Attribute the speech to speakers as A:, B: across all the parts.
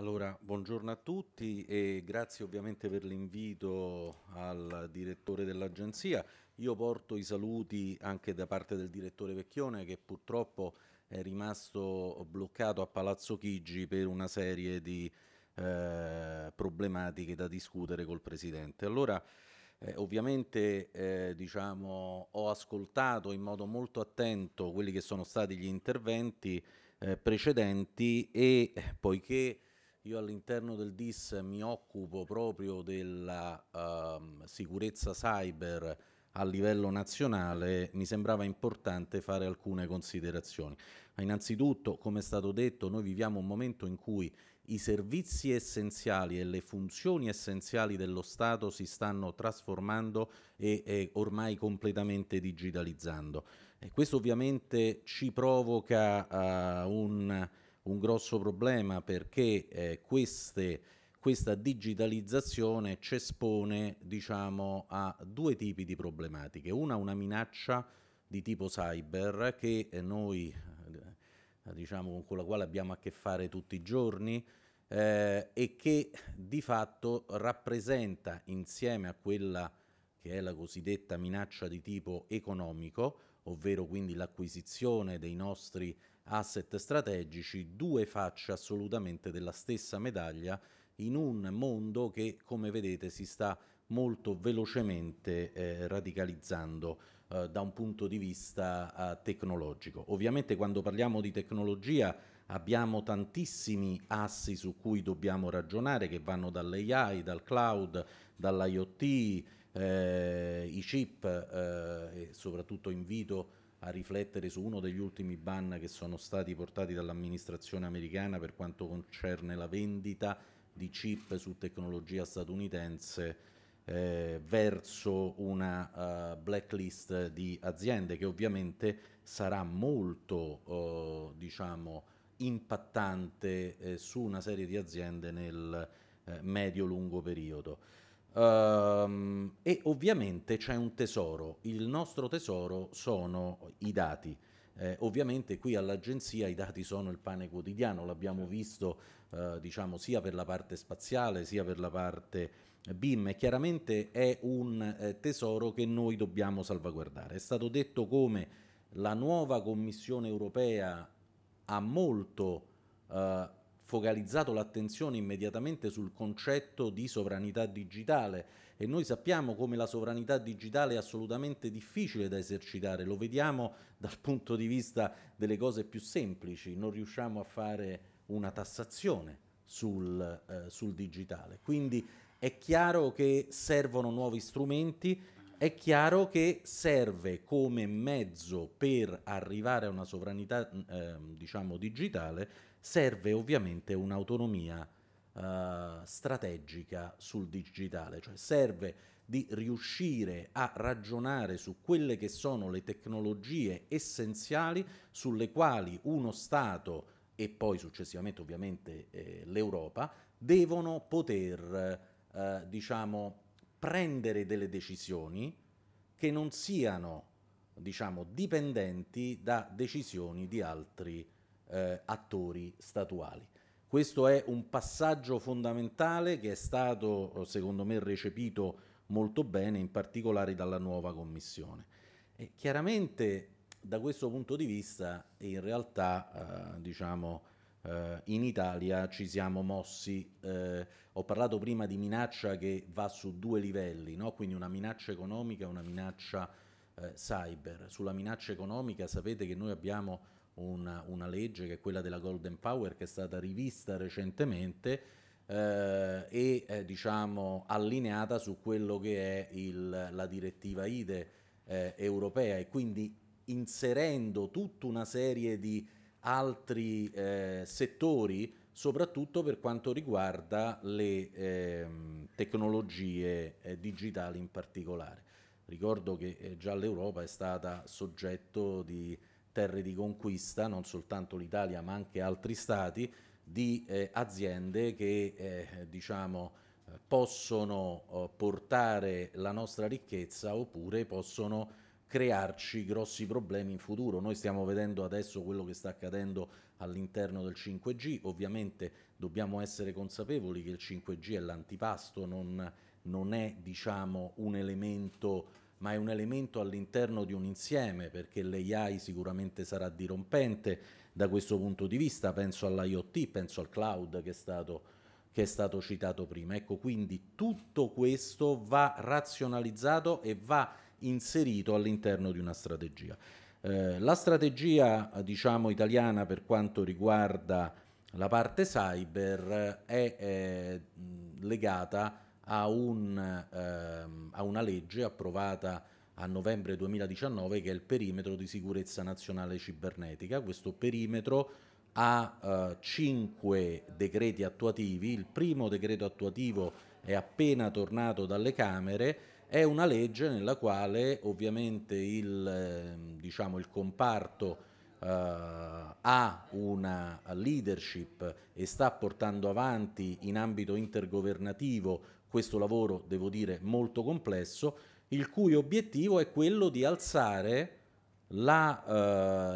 A: Allora, buongiorno a tutti e grazie ovviamente per l'invito al direttore dell'agenzia. Io porto i saluti anche da parte del direttore Vecchione che purtroppo è rimasto bloccato a Palazzo Chigi per una serie di eh, problematiche da discutere col Presidente. Allora, eh, ovviamente eh, diciamo, ho ascoltato in modo molto attento quelli che sono stati gli interventi eh, precedenti e poiché io all'interno del DIS mi occupo proprio della uh, sicurezza cyber a livello nazionale, mi sembrava importante fare alcune considerazioni. Ma innanzitutto, come è stato detto, noi viviamo un momento in cui i servizi essenziali e le funzioni essenziali dello Stato si stanno trasformando e, e ormai completamente digitalizzando. E questo ovviamente ci provoca uh, un un grosso problema perché eh, queste, questa digitalizzazione ci espone diciamo, a due tipi di problematiche. Una, una minaccia di tipo cyber che eh, noi eh, diciamo, con la quale abbiamo a che fare tutti i giorni eh, e che di fatto rappresenta insieme a quella che è la cosiddetta minaccia di tipo economico, ovvero quindi l'acquisizione dei nostri asset strategici, due facce assolutamente della stessa medaglia in un mondo che, come vedete, si sta molto velocemente eh, radicalizzando eh, da un punto di vista eh, tecnologico. Ovviamente quando parliamo di tecnologia abbiamo tantissimi assi su cui dobbiamo ragionare che vanno dall'AI, dal cloud, dall'IoT, eh, i chip eh, e soprattutto invito a riflettere su uno degli ultimi ban che sono stati portati dall'amministrazione americana per quanto concerne la vendita di chip su tecnologia statunitense eh, verso una uh, blacklist di aziende che ovviamente sarà molto uh, diciamo impattante eh, su una serie di aziende nel eh, medio-lungo periodo. Um, e ovviamente c'è un tesoro, il nostro tesoro sono i dati. Eh, ovviamente qui all'agenzia i dati sono il pane quotidiano, l'abbiamo certo. visto eh, diciamo, sia per la parte spaziale sia per la parte BIM e chiaramente è un eh, tesoro che noi dobbiamo salvaguardare. È stato detto come la nuova Commissione europea ha molto eh, focalizzato l'attenzione immediatamente sul concetto di sovranità digitale e noi sappiamo come la sovranità digitale è assolutamente difficile da esercitare, lo vediamo dal punto di vista delle cose più semplici, non riusciamo a fare una tassazione sul, eh, sul digitale. Quindi è chiaro che servono nuovi strumenti, è chiaro che serve come mezzo per arrivare a una sovranità eh, diciamo digitale serve ovviamente un'autonomia eh, strategica sul digitale, cioè serve di riuscire a ragionare su quelle che sono le tecnologie essenziali sulle quali uno Stato e poi successivamente ovviamente eh, l'Europa devono poter eh, diciamo, prendere delle decisioni che non siano diciamo, dipendenti da decisioni di altri eh, attori statuali. Questo è un passaggio fondamentale che è stato, eh, secondo me, recepito molto bene, in particolare dalla nuova Commissione. E chiaramente da questo punto di vista, in realtà, eh, diciamo, eh, in Italia ci siamo mossi, eh, ho parlato prima di minaccia che va su due livelli, no? quindi una minaccia economica e una minaccia eh, cyber. Sulla minaccia economica sapete che noi abbiamo una, una legge che è quella della Golden Power che è stata rivista recentemente eh, e eh, diciamo allineata su quello che è il, la direttiva IDE eh, europea e quindi inserendo tutta una serie di altri eh, settori soprattutto per quanto riguarda le ehm, tecnologie eh, digitali in particolare. Ricordo che eh, già l'Europa è stata soggetto di terre di conquista, non soltanto l'Italia ma anche altri stati, di eh, aziende che eh, diciamo, eh, possono eh, portare la nostra ricchezza oppure possono crearci grossi problemi in futuro. Noi stiamo vedendo adesso quello che sta accadendo all'interno del 5G, ovviamente dobbiamo essere consapevoli che il 5G è l'antipasto, non, non è diciamo, un elemento ma è un elemento all'interno di un insieme perché l'AI sicuramente sarà dirompente da questo punto di vista, penso all'IoT, penso al cloud che è stato, che è stato citato prima. Ecco, quindi tutto questo va razionalizzato e va inserito all'interno di una strategia. Eh, la strategia, diciamo, italiana per quanto riguarda la parte cyber eh, è, è eh, legata a, un, ehm, a una legge approvata a novembre 2019 che è il perimetro di sicurezza nazionale cibernetica. Questo perimetro ha eh, cinque decreti attuativi, il primo decreto attuativo è appena tornato dalle Camere, è una legge nella quale ovviamente il, eh, diciamo, il comparto eh, ha una leadership e sta portando avanti in ambito intergovernativo questo lavoro, devo dire, molto complesso, il cui obiettivo è quello di alzare la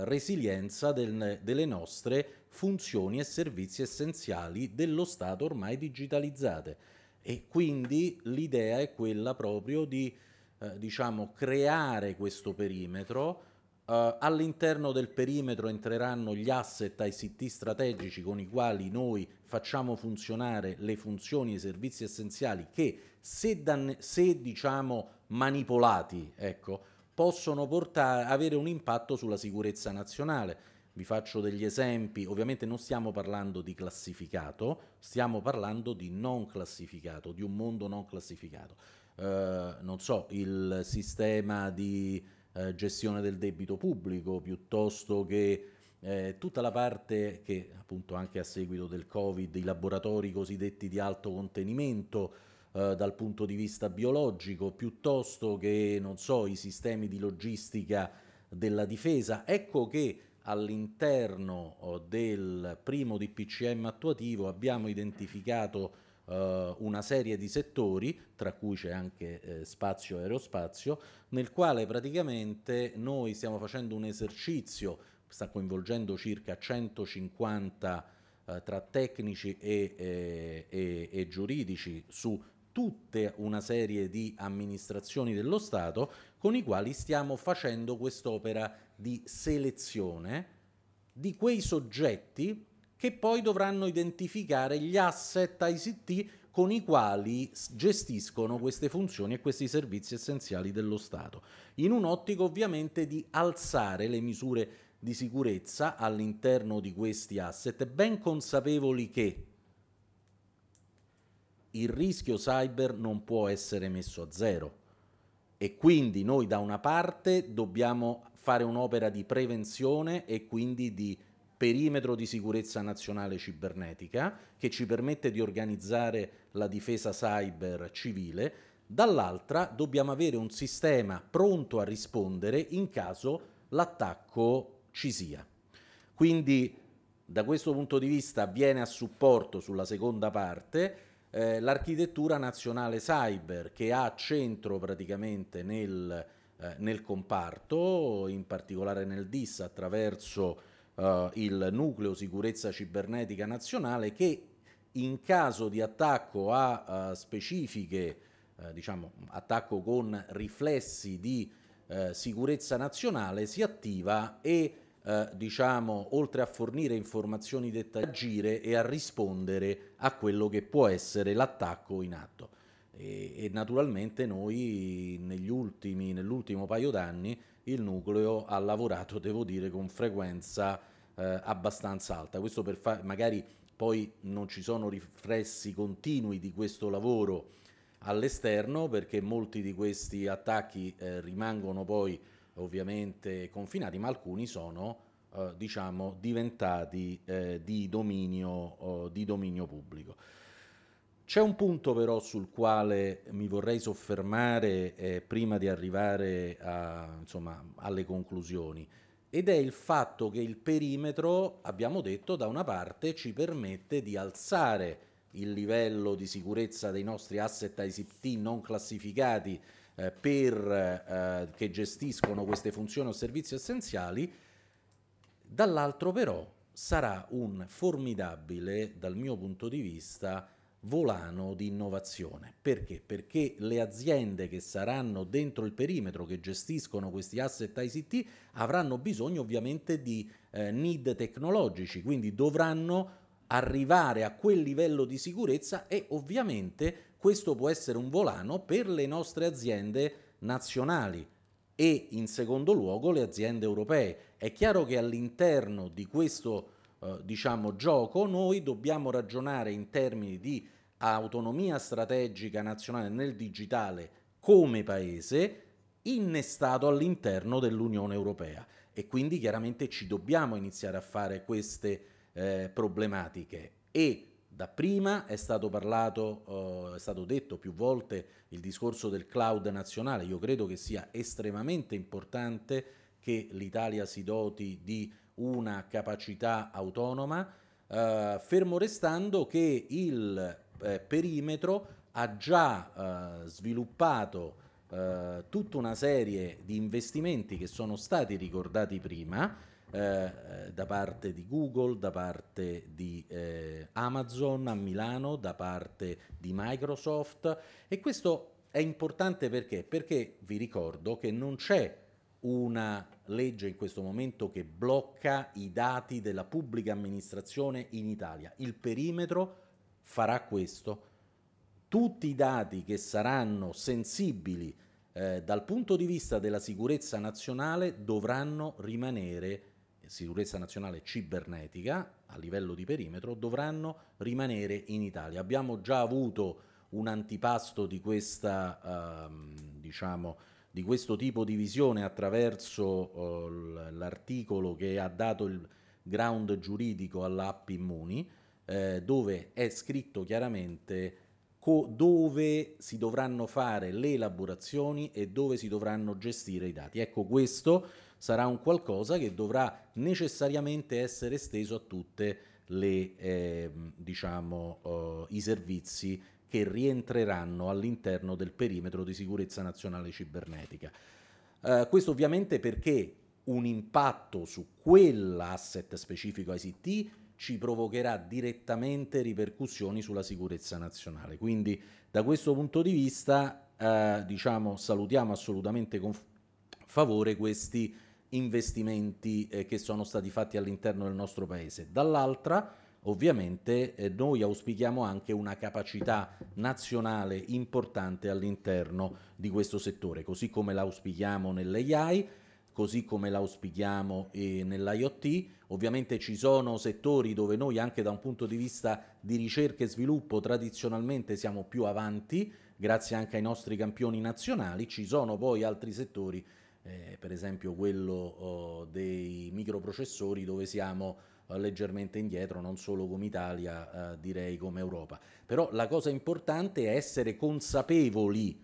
A: eh, resilienza del, delle nostre funzioni e servizi essenziali dello Stato ormai digitalizzate. E quindi l'idea è quella proprio di eh, diciamo, creare questo perimetro Uh, all'interno del perimetro entreranno gli asset ICT strategici con i quali noi facciamo funzionare le funzioni e i servizi essenziali che se, danne- se diciamo manipolati ecco, possono portare, avere un impatto sulla sicurezza nazionale. Vi faccio degli esempi, ovviamente non stiamo parlando di classificato, stiamo parlando di non classificato, di un mondo non classificato. Uh, non so, il sistema di eh, gestione del debito pubblico, piuttosto che eh, tutta la parte che appunto anche a seguito del Covid, i laboratori cosiddetti di alto contenimento eh, dal punto di vista biologico, piuttosto che non so, i sistemi di logistica della difesa. Ecco che all'interno oh, del primo DPCM attuativo abbiamo identificato eh, una serie di settori, tra cui c'è anche eh, spazio aerospazio, nel quale praticamente noi stiamo facendo un esercizio, sta coinvolgendo circa 150 eh, tra tecnici e, e, eh, e, e giuridici su tutta una serie di amministrazioni dello Stato con i quali stiamo facendo quest'opera di selezione di quei soggetti che poi dovranno identificare gli asset ICT con i quali gestiscono queste funzioni e questi servizi essenziali dello Stato, in un'ottica ovviamente di alzare le misure di sicurezza all'interno di questi asset, ben consapevoli che il rischio cyber non può essere messo a zero. E quindi noi da una parte dobbiamo fare un'opera di prevenzione e quindi di perimetro di sicurezza nazionale cibernetica che ci permette di organizzare la difesa cyber civile, dall'altra dobbiamo avere un sistema pronto a rispondere in caso l'attacco ci sia. Quindi da questo punto di vista viene a supporto sulla seconda parte eh, l'architettura nazionale cyber che ha centro praticamente nel, eh, nel comparto, in particolare nel DIS attraverso eh, il nucleo sicurezza cibernetica nazionale che in caso di attacco a uh, specifiche, uh, diciamo, attacco con riflessi di uh, sicurezza nazionale, si attiva e, diciamo, oltre a fornire informazioni dettagliate, agire e a rispondere a quello che può essere l'attacco in atto. E, e naturalmente noi negli ultimi, nell'ultimo paio d'anni il nucleo ha lavorato, devo dire, con frequenza eh, abbastanza alta. Questo per fare, magari poi non ci sono riflessi continui di questo lavoro all'esterno perché molti di questi attacchi eh, rimangono poi ovviamente confinati, ma alcuni sono eh, diciamo diventati eh, di dominio, oh, di dominio pubblico. C'è un punto però sul quale mi vorrei soffermare eh, prima di arrivare a, insomma, alle conclusioni ed è il fatto che il perimetro, abbiamo detto, da una parte ci permette di alzare il livello di sicurezza dei nostri asset ICT non classificati eh, per, eh, che gestiscono queste funzioni o servizi essenziali, dall'altro però sarà un formidabile, dal mio punto di vista, volano di innovazione. Perché? Perché le aziende che saranno dentro il perimetro, che gestiscono questi asset ICT, avranno bisogno ovviamente di eh, need tecnologici, quindi dovranno arrivare a quel livello di sicurezza e ovviamente questo può essere un volano per le nostre aziende nazionali e in secondo luogo le aziende europee. È chiaro che all'interno di questo eh, diciamo, gioco noi dobbiamo ragionare in termini di autonomia strategica nazionale nel digitale come paese innestato all'interno dell'Unione Europea e quindi chiaramente ci dobbiamo iniziare a fare queste eh, problematiche e da prima è stato parlato, eh, è stato detto più volte il discorso del cloud nazionale, io credo che sia estremamente importante che l'Italia si doti di una capacità autonoma, eh, fermo restando che il eh, perimetro ha già eh, sviluppato eh, tutta una serie di investimenti che sono stati ricordati prima eh, eh, da parte di Google, da parte di eh, Amazon a Milano, da parte di Microsoft e questo è importante perché? Perché vi ricordo che non c'è una legge in questo momento che blocca i dati della pubblica amministrazione in Italia. Il perimetro farà questo, tutti i dati che saranno sensibili eh, dal punto di vista della sicurezza nazionale dovranno rimanere, sicurezza nazionale cibernetica a livello di perimetro, dovranno rimanere in Italia. Abbiamo già avuto un antipasto di, questa, ehm, diciamo, di questo tipo di visione attraverso eh, l'articolo che ha dato il ground giuridico all'app Immuni, eh, dove è scritto chiaramente co- dove si dovranno fare le elaborazioni e dove si dovranno gestire i dati. Ecco, questo sarà un qualcosa che dovrà necessariamente essere esteso a tutti eh, diciamo, eh, i servizi che rientreranno all'interno del perimetro di sicurezza nazionale cibernetica. Eh, questo ovviamente perché un impatto su quell'asset specifico ICT ci provocherà direttamente ripercussioni sulla sicurezza nazionale. Quindi da questo punto di vista eh, diciamo, salutiamo assolutamente con favore questi investimenti eh, che sono stati fatti all'interno del nostro paese. Dall'altra ovviamente eh, noi auspichiamo anche una capacità nazionale importante all'interno di questo settore, così come l'auspichiamo nelle AI così come la auspichiamo eh, nell'IoT. Ovviamente ci sono settori dove noi anche da un punto di vista di ricerca e sviluppo tradizionalmente siamo più avanti, grazie anche ai nostri campioni nazionali, ci sono poi altri settori, eh, per esempio quello oh, dei microprocessori dove siamo eh, leggermente indietro, non solo come Italia, eh, direi come Europa. Però la cosa importante è essere consapevoli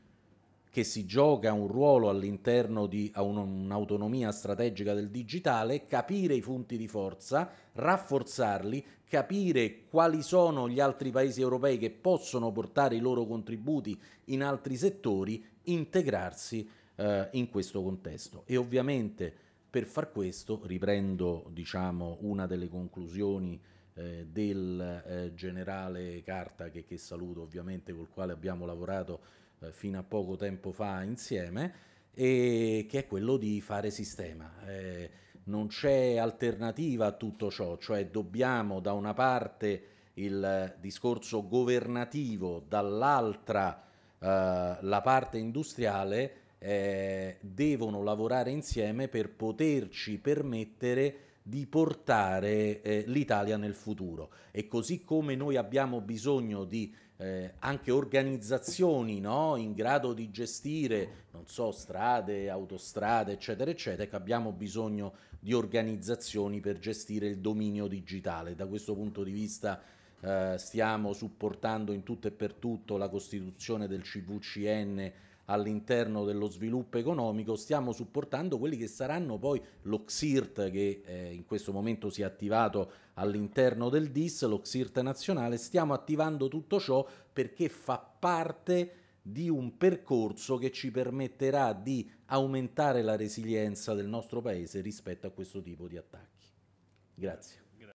A: che si gioca un ruolo all'interno di un'autonomia strategica del digitale, capire i punti di forza, rafforzarli, capire quali sono gli altri paesi europei che possono portare i loro contributi in altri settori, integrarsi eh, in questo contesto. E ovviamente per far questo, riprendo diciamo, una delle conclusioni eh, del eh, generale Carta, che, che saluto ovviamente, col quale abbiamo lavorato eh, fino a poco tempo fa insieme, e che è quello di fare sistema. Eh, non c'è alternativa a tutto ciò, cioè dobbiamo da una parte il discorso governativo, dall'altra eh, la parte industriale, eh, devono lavorare insieme per poterci permettere di portare eh, l'Italia nel futuro. E così come noi abbiamo bisogno di eh, anche organizzazioni no, in grado di gestire, non so, strade, autostrade, eccetera, eccetera, che abbiamo bisogno di organizzazioni per gestire il dominio digitale. Da questo punto di vista eh, stiamo supportando in tutto e per tutto la costituzione del CVCN all'interno dello sviluppo economico, stiamo supportando quelli che saranno poi lo XIRT che eh, in questo momento si è attivato all'interno del DIS, lo XIRT nazionale, stiamo attivando tutto ciò perché fa parte di un percorso che ci permetterà di aumentare la resilienza del nostro paese rispetto a questo tipo di attacchi. Grazie.